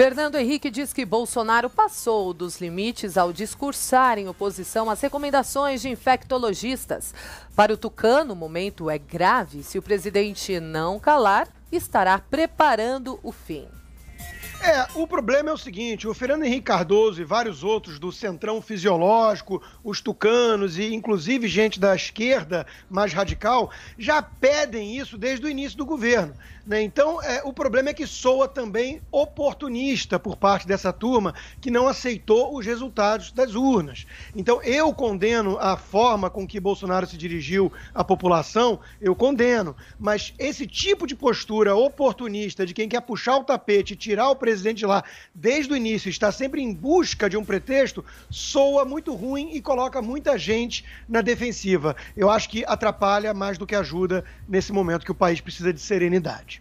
Fernando Henrique diz que Bolsonaro passou dos limites ao discursar em oposição às recomendações de infectologistas. Para o Tucano, o momento é grave. Se o presidente não calar, estará preparando o fim. É, o problema é o seguinte: o Fernando Henrique Cardoso e vários outros do Centrão Fisiológico, os tucanos e inclusive gente da esquerda mais radical já pedem isso desde o início do governo. Né? Então, é, o problema é que soa também oportunista por parte dessa turma que não aceitou os resultados das urnas. Então, eu condeno a forma com que Bolsonaro se dirigiu à população, eu condeno, mas esse tipo de postura oportunista de quem quer puxar o tapete e tirar o presidente presidente lá desde o início está sempre em busca de um pretexto, soa muito ruim e coloca muita gente na defensiva. Eu acho que atrapalha mais do que ajuda nesse momento que o país precisa de serenidade.